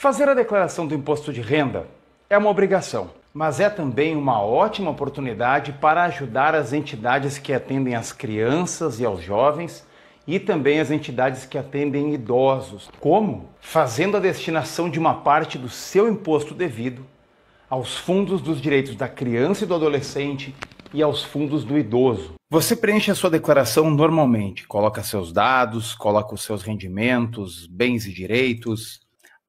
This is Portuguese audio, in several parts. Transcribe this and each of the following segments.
Fazer a declaração do imposto de renda é uma obrigação, mas é também uma ótima oportunidade para ajudar as entidades que atendem às crianças e aos jovens e também as entidades que atendem idosos. Como? Fazendo a destinação de uma parte do seu imposto devido aos fundos dos direitos da criança e do adolescente e aos fundos do idoso. Você preenche a sua declaração normalmente, coloca seus dados, coloca os seus rendimentos, bens e direitos,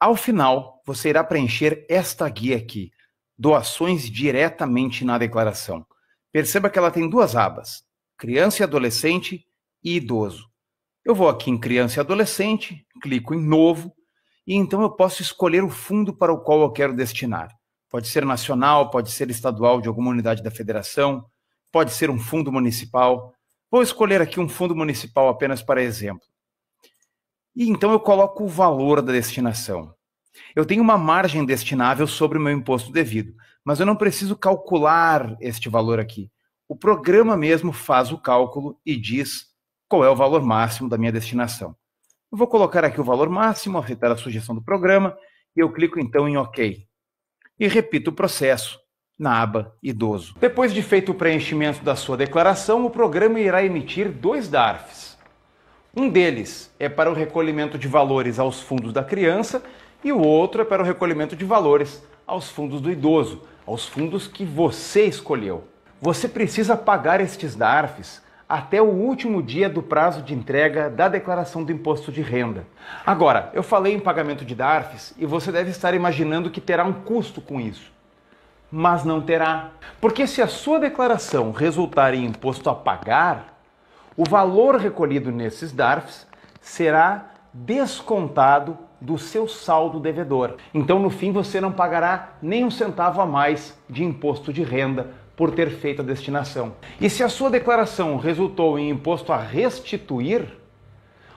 ao final, você irá preencher esta guia aqui, doações diretamente na declaração. Perceba que ela tem duas abas, criança e adolescente e idoso. Eu vou aqui em criança e adolescente, clico em novo, e então eu posso escolher o fundo para o qual eu quero destinar. Pode ser nacional, pode ser estadual de alguma unidade da federação, pode ser um fundo municipal. Vou escolher aqui um fundo municipal apenas para exemplo. E então eu coloco o valor da destinação. Eu tenho uma margem destinável sobre o meu imposto devido, mas eu não preciso calcular este valor aqui. O programa mesmo faz o cálculo e diz qual é o valor máximo da minha destinação. Eu vou colocar aqui o valor máximo, aceitar a sugestão do programa, e eu clico então em OK. E repito o processo na aba Idoso. Depois de feito o preenchimento da sua declaração, o programa irá emitir dois DARFs um deles é para o recolhimento de valores aos fundos da criança e o outro é para o recolhimento de valores aos fundos do idoso, aos fundos que você escolheu. Você precisa pagar estes DARFs até o último dia do prazo de entrega da declaração do imposto de renda. Agora, eu falei em pagamento de DARFs e você deve estar imaginando que terá um custo com isso. Mas não terá. Porque se a sua declaração resultar em imposto a pagar, o valor recolhido nesses DARFs será descontado do seu saldo devedor. Então, no fim, você não pagará nem um centavo a mais de imposto de renda por ter feito a destinação. E se a sua declaração resultou em imposto a restituir,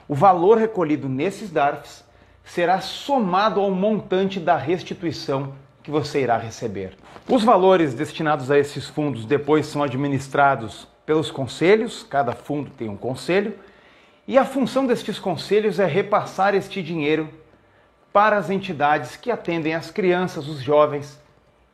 o valor recolhido nesses DARFs será somado ao montante da restituição que você irá receber. Os valores destinados a esses fundos depois são administrados pelos conselhos, cada fundo tem um conselho, e a função destes conselhos é repassar este dinheiro para as entidades que atendem as crianças, os jovens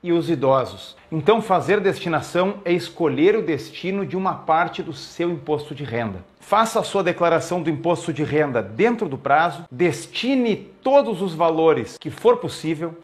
e os idosos. Então, fazer destinação é escolher o destino de uma parte do seu imposto de renda. Faça a sua declaração do imposto de renda dentro do prazo, destine todos os valores que for possível